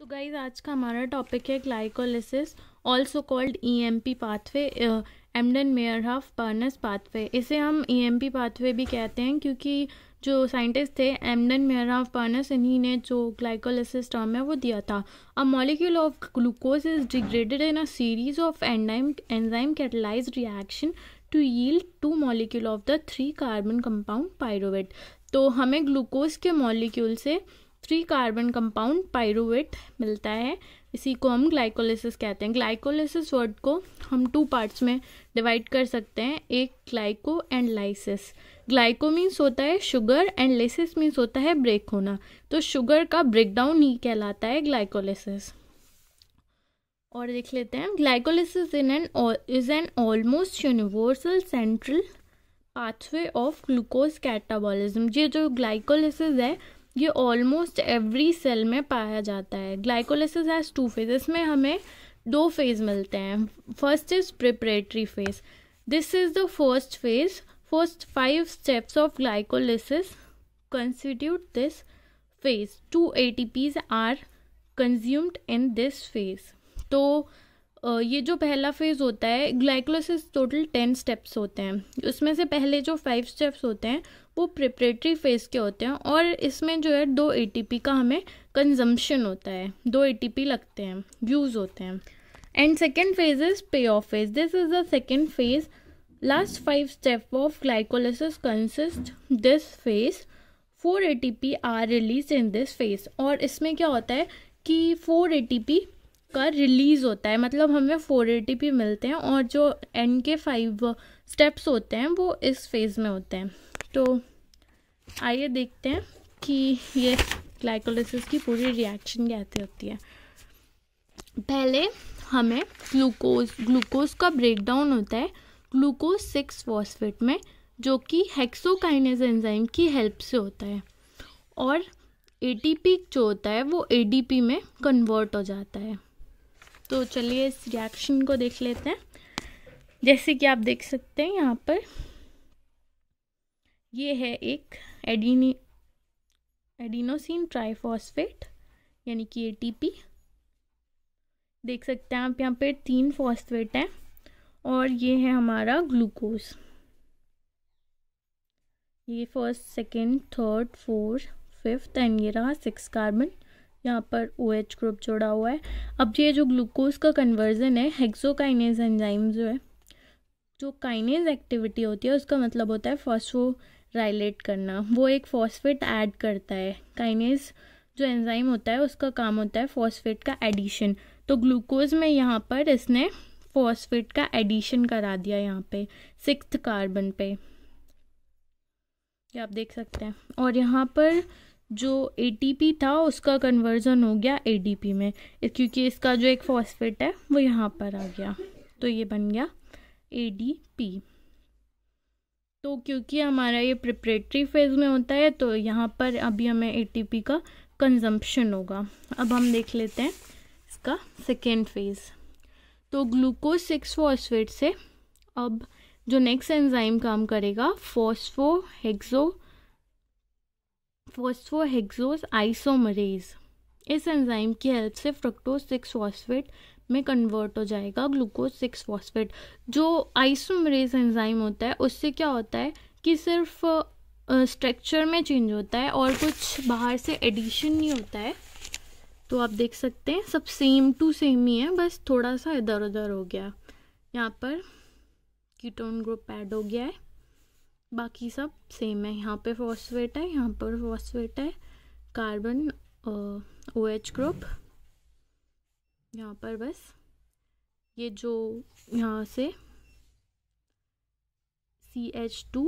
तो गाइज आज का हमारा टॉपिक है glycolysis also called E M P pathway Embden Meyerhof Parnas pathway इसे हम ई एम पी पाथवे भी कहते हैं क्योंकि जो साइंटिस्ट थे एमडन मेयर हाफ बर्नस इन्हीं ने जो ग्लाइकोलिसिस टर्म है वो दिया था a molecule of glucose is degraded in a series of enzyme enzyme catalyse reaction to yield two molecule of the three carbon compound pyruvate तो हमें ग्लूकोज के मॉलिक्यूल से थ्री कार्बन कंपाउंड पायरुवेट मिलता है इसी को हम ग्लाइकोलिसिस कहते हैं ग्लाइकोलिसिस वर्ड को हम टू पार्ट्स में डिवाइड कर सकते हैं एक glyco and lysis glyco means होता है शुगर एंड लाइसिस मीन्स होता है ब्रेक होना तो शुगर का ब्रेकडाउन ही कहलाता है ग्लाइकोलिसिस और देख लेते हैं glycolysis in an is an almost universal central pathway of glucose catabolism ये जो ग्लाइकोलिसिस है ये ऑलमोस्ट एवरी सेल में पाया जाता है ग्लाइकोलिसिस हैज़ टू फेज इसमें हमें दो फेज़ मिलते हैं first is preparatory phase this is the first phase first five steps of glycolysis phase two A T Ps are consumed in this phase तो so, ये जो पहला फेज़ होता है ग्लाइकोलिसिस टोटल टेन स्टेप्स होते हैं उसमें से पहले जो फाइव स्टेप्स होते हैं वो प्रिपरेटरी फेज़ के होते हैं और इसमें जो है दो एटीपी का हमें कंजम्पशन होता है दो एटीपी लगते हैं यूज़ होते हैं and second phase is pay off phase this is the second phase last five step of glycolysis consist this phase four ATP are release in this phase और इसमें क्या होता है कि फोर ATP का रिलीज़ होता है मतलब हमें फोर एटी मिलते हैं और जो एंड के फाइव स्टेप्स होते हैं वो इस फेज़ में होते हैं तो आइए देखते हैं कि ये ग्लाइकोलाइसिस की पूरी रिएक्शन कैसे होती है पहले हमें ग्लूकोज ग्लूकोज का ब्रेकडाउन होता है ग्लूकोज सिक्स फॉस्फेट में जो कि हेक्सोकाइनेज एंजाइम की हेल्प से होता है और एटीपी जो होता है वो एडीपी में कन्वर्ट हो जाता है तो चलिए इस रिएक्शन को देख लेते हैं जैसे कि आप देख सकते हैं यहाँ पर ये है एक एडीनी एडिनोसिन ट्राईफॉस्फेट यानी कि एटीपी देख सकते हैं आप यहाँ पर तीन फॉस्फेट हैं और ये है हमारा ग्लूकोज ये first second third fourth fifth and ये रहा सिक्स कार्बन यहाँ पर ओ OH ग्रुप जुड़ा हुआ है अब ये जो ग्लूकोज का कन्वर्जन है हेक्सोकाइनेज एंजाइम जो है जो काइनेज एक्टिविटी होती है उसका मतलब होता है फॉस्फोराइलेट करना वो एक फॉस्फेट ऐड करता है काइनेज जो एंजाइम होता है उसका काम होता है फॉस्फेट का एडिशन तो ग्लूकोज में यहाँ पर इसने फॉस्फेट का एडिशन करा दिया यहाँ पे सिक्स कार्बन पे ये आप देख सकते हैं और यहाँ पर जो ए था उसका कन्वर्ज़न हो गया ए में क्योंकि इसका जो एक फॉस्फेट है वो यहाँ पर आ गया तो ये बन गया ए तो क्योंकि हमारा ये प्रिपरेटरी फेज़ में होता है तो यहाँ पर अभी हमें ए का कंजम्पशन होगा अब हम देख लेते हैं इसका सेकेंड फेज़ तो ग्लूकोज सिक्स फॉस्फेट से अब जो नेक्स्ट एंजाइम काम करेगा फॉस्फो हेक्सो फॉस्फोहेक्सोस आइसोमरेज इस एंजाइम की हेल्प से फ्रक्टोज सिक्स फॉस्फेट में कन्वर्ट हो जाएगा ग्लूकोज सिक्स फॉस्फेट जो आइसोमरेज एंजाइम होता है उससे क्या होता है कि सिर्फ स्ट्रक्चर में चेंज होता है और कुछ बाहर से एडिशन नहीं होता है तो आप देख सकते हैं सब सेम टू सेम ही है बस थोड़ा सा इधर उधर हो गया यहाँ पर कीटोन ग्रुप ऐड हो गया है बाकी सब सेम है यहाँ पे फॉस्फेट है यहाँ पर फॉस्फेट है कार्बन ओ एच ग्रुप यहाँ पर बस ये जो यहाँ से C H two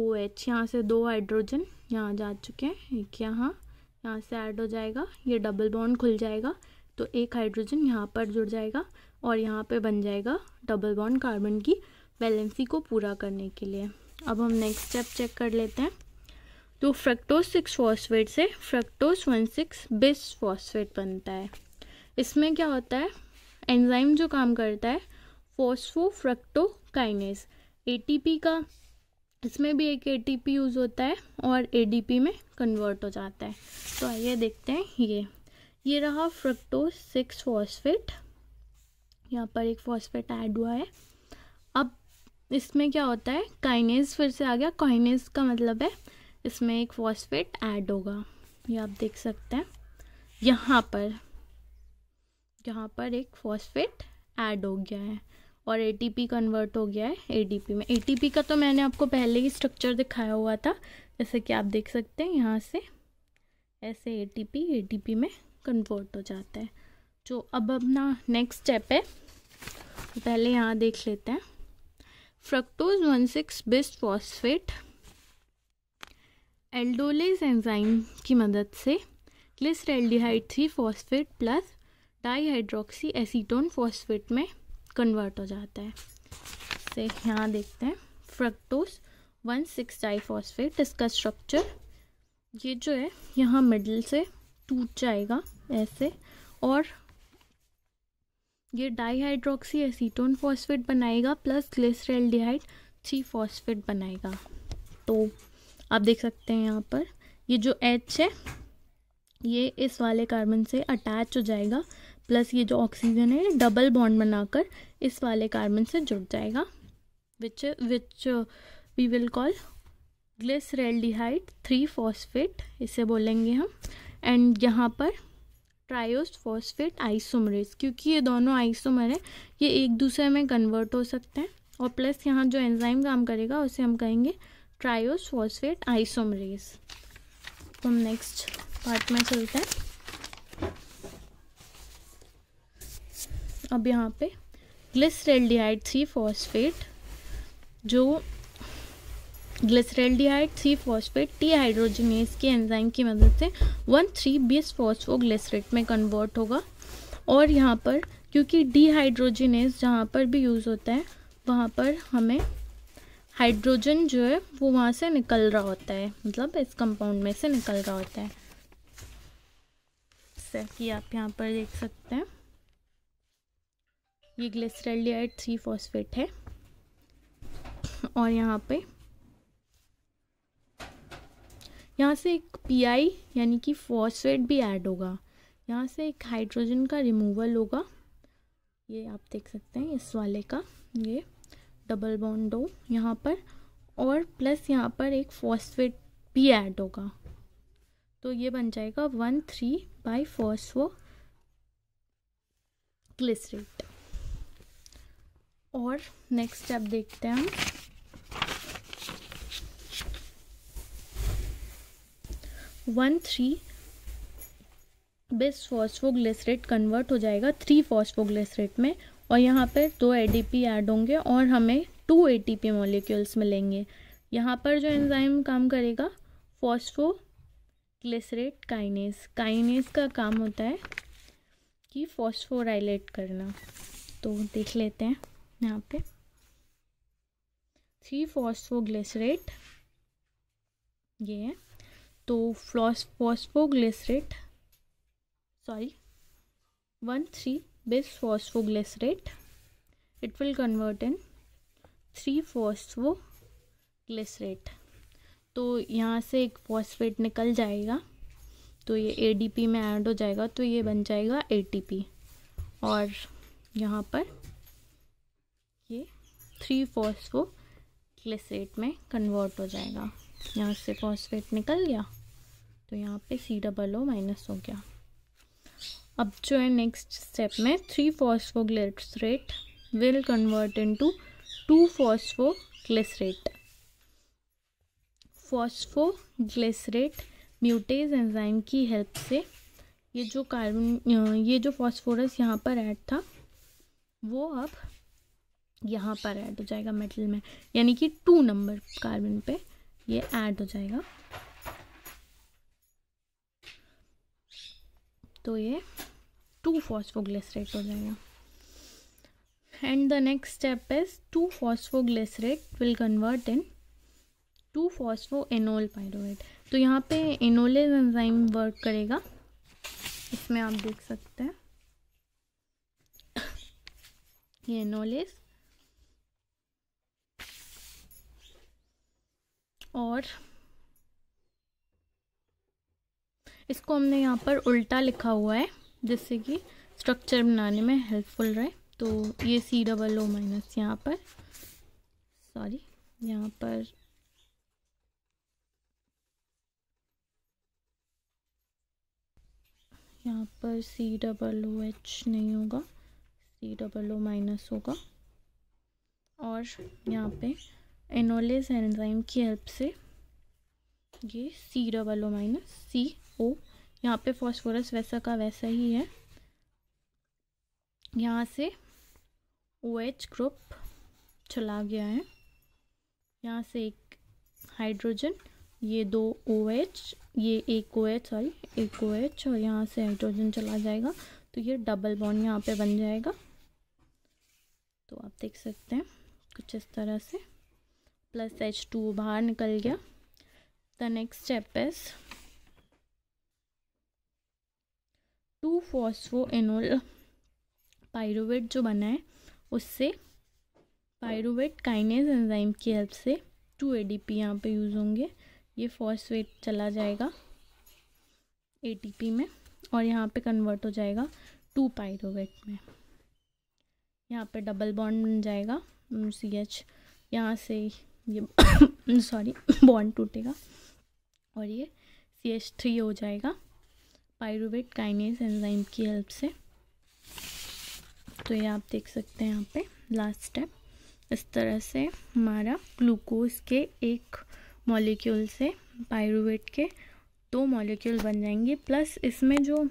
O H यहाँ से दो हाइड्रोजन यहाँ जा चुके हैं एक यहाँ यहाँ से ऐड हो जाएगा ये डबल बॉन्ड खुल जाएगा तो एक हाइड्रोजन यहाँ पर जुड़ जाएगा और यहाँ पे बन जाएगा डबल बॉन्ड कार्बन की वैलेंसी को पूरा करने के लिए अब हम नेक्स्ट स्टेप चेक कर लेते हैं तो फ्रक्टोज सिक्स फॉस्फेट से fructose one six bis phosphate बनता है इसमें क्या होता है एंजाइम जो काम करता है फॉस्फो काइनेस एटीपी का इसमें भी एक एटीपी यूज़ होता है और एडीपी में कन्वर्ट हो जाता है तो आइए देखते हैं ये ये रहा फ्रक्टोज सिक्स फॉस्फेट यहाँ पर एक फॉस्फेट ऐड हुआ है अब इसमें क्या होता है काइनेज फिर से आ गया काइनेज का मतलब है इसमें एक फॉस्फेट ऐड होगा ये आप देख सकते हैं यहाँ पर यहाँ पर एक फॉस्फेट ऐड हो गया है और एटीपी कन्वर्ट हो गया है एडीपी में एटीपी का तो मैंने आपको पहले ही स्ट्रक्चर दिखाया हुआ था जैसे कि आप देख सकते हैं यहाँ से ऐसे एटीपी एटीपी में कन्वर्ट हो जाता है जो अब अपना नेक्स्ट स्टेप है पहले यहाँ देख लेते हैं fructose one six bis phosphate aldolase enzyme की मदद से aldehyde three phosphate plus dihydroxy acetone phosphate में कन्वर्ट हो जाता है से यहाँ देखते हैं फ्रक्टोज वन सिक्स फॉस्फेट इसका स्ट्रक्चर ये जो है यहाँ मिडल से टूट जाएगा ऐसे और ये डाईहाइड्रोक्सी एसीटोन फॉस्फेट बनाएगा प्लस ग्लिसरेल्डिहाइड थ्री फॉस्फेट बनाएगा तो आप देख सकते हैं यहाँ पर ये जो एच है ये इस वाले कार्बन से अटैच हो जाएगा प्लस ये जो ऑक्सीजन है डबल बॉन्ड बनाकर इस वाले कार्बन से जुड़ जाएगा which which we will call glyceraldehyde three phosphate इसे बोलेंगे हम एंड यहाँ पर ट्रायोस फॉस्फेट आइसोमरेज क्योंकि ये दोनों आइसोमर है ये एक दूसरे में कन्वर्ट हो सकते हैं और प्लस यहाँ जो एंजाइम काम करेगा उसे हम कहेंगे ट्रायोस फॉस्फेट आइसोमरेज तो हम नेक्स्ट पार्ट में चलते हैं अब यहाँ पे ग्लिसरेल्डिहाइड थ्री फॉस्फेट जो डिहाइड थ्री फॉस्फेट टी हाइड्रोजनेस के एंजाइम की मदद से वन थ्री बीस ग्लिसरेट में कन्वर्ट होगा और यहाँ पर क्योंकि डीहाइड्रोजिनेस जहाँ पर भी यूज़ होता है वहाँ पर हमें हाइड्रोजन जो है वो वहाँ से निकल रहा होता है मतलब इस कंपाउंड में से निकल रहा होता है कि आप यहाँ पर देख सकते हैं ये डिहाइड थ्री फॉस्फेट है और यहाँ पे यहाँ से एक पीआई यानी कि फॉस्फेट भी ऐड होगा यहाँ से एक हाइड्रोजन का रिमूवल होगा ये आप देख सकते हैं इस वाले का ये डबल बॉन्डो यहाँ पर और प्लस यहाँ पर एक फॉस्फेट भी ऐड होगा तो ये बन जाएगा one three bi phospho glycerate और नेक्स्ट स्टेप देखते हैं हम one three bis phosphoglycerate convert हो जाएगा थ्री फॉस्फोग्लिसरेट में और यहाँ पर दो ए ऐड होंगे और हमें टू ए मॉलिक्यूल्स मिलेंगे यहाँ पर जो एंजाइम काम करेगा फॉस्फो फॉस्फोग्लिसरेट काइनेस काइनेस का काम होता है कि फॉस्फोराइलेट करना तो देख लेते हैं यहाँ पे थ्री फॉस्फोग्लिसरेट ये है तो फ्लॉस phosphoglycerate sorry one three bis phosphoglycerate it will convert in 3 phosphoglycerate तो यहाँ से एक फॉस्फेट निकल जाएगा तो ये पी में ऐड हो जाएगा तो ये बन जाएगा पी और यहाँ पर ये थ्री फॉस्फोग्लिसरेट में कन्वर्ट हो जाएगा यहाँ से फॉस्फेट निकल गया तो यहाँ पे सी डबल ओ माइनस हो गया अब जो है नेक्स्ट स्टेप में three phosphoglycerate will convert into two phosphoglycerate phosphoglycerate mutase enzyme की हेल्प से ये जो कार्बन ये जो फॉस्फोरस यहाँ पर ऐड था वो अब यहाँ पर ऐड हो जाएगा मेटल में यानी कि टू नंबर कार्बन पे ये ऐड हो जाएगा तो ये टू फॉस्फोग्लिसरेट हो जाएगा and the next step is two phosphoglycerate will convert in to phospho enol pyruvate तो यहाँ पे एनोलेज एंजाइम वर्क करेगा इसमें आप देख सकते हैं ये एनोलेज और इसको हमने यहाँ पर उल्टा लिखा हुआ है जिससे कि स्ट्रक्चर बनाने में हेल्पफुल रहे तो ये सी डबल ओ माइनस यहाँ पर सॉरी यहाँ पर यहाँ पर सी डबल ओ एच नहीं होगा सी डबल ओ माइनस होगा और यहाँ पे एनोलेस एंजाइम की हेल्प से ये सी डबल ओ माइनस सी ओ यहाँ पे फॉस्फोरस वैसा का वैसा ही है यहाँ से ओ एच ग्रुप चला गया है यहाँ से एक हाइड्रोजन ये दो ओ एच ये एक ओ एच सॉरी एक ओ एच और यहाँ से हाइड्रोजन चला जाएगा तो ये डबल बॉन्ड यहाँ पे बन जाएगा तो आप देख सकते हैं कुछ इस तरह से प्लस एच टू बाहर निकल गया the next step is 2 phosphoenol pyruvate जो बना है उससे पायरुवेट काइनेज एंजाइम की हेल्प से टू ए डी पी यहाँ पर यूज़ होंगे ये फॉस्फेट चला जाएगा ए टी पी में और यहाँ पे कन्वर्ट हो जाएगा टू पायरोवेट में यहाँ पे डबल बॉन्ड बन जाएगा सी एच यहाँ से ये सॉरी बॉन्ड टूटेगा और ये सी एच थ्री हो जाएगा पायरुवेट काइनेस एंजाइम की हेल्प से तो ये आप देख सकते हैं यहाँ पे लास्ट स्टेप इस तरह से हमारा ग्लूकोज के एक मॉलिक्यूल से पायरुवेट के दो मॉलिक्यूल बन जाएंगे प्लस इसमें जो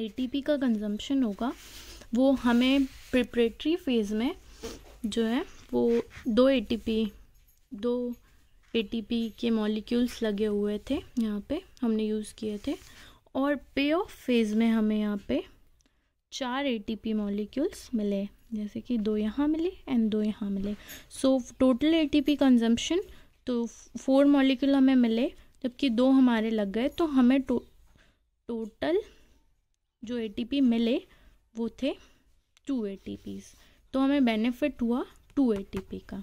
एटीपी का कंजम्पशन होगा वो हमें प्रिपरेटरी फेज़ में जो है वो दो एटीपी दो एटीपी के मॉलिक्यूल्स लगे हुए थे यहाँ पे हमने यूज़ किए थे और पे ऑफ फेज़ में हमें यहाँ पे चार एटीपी मॉलिक्यूल्स मिले जैसे कि दो यहाँ मिले एंड दो यहाँ मिले सो टोटल एटीपी कंजम्पशन तो फोर मॉलिक्यूल हमें मिले जबकि दो हमारे लग गए तो हमें टो, टोटल जो ए मिले वो थे टू ए तो हमें बेनिफिट हुआ टू ए का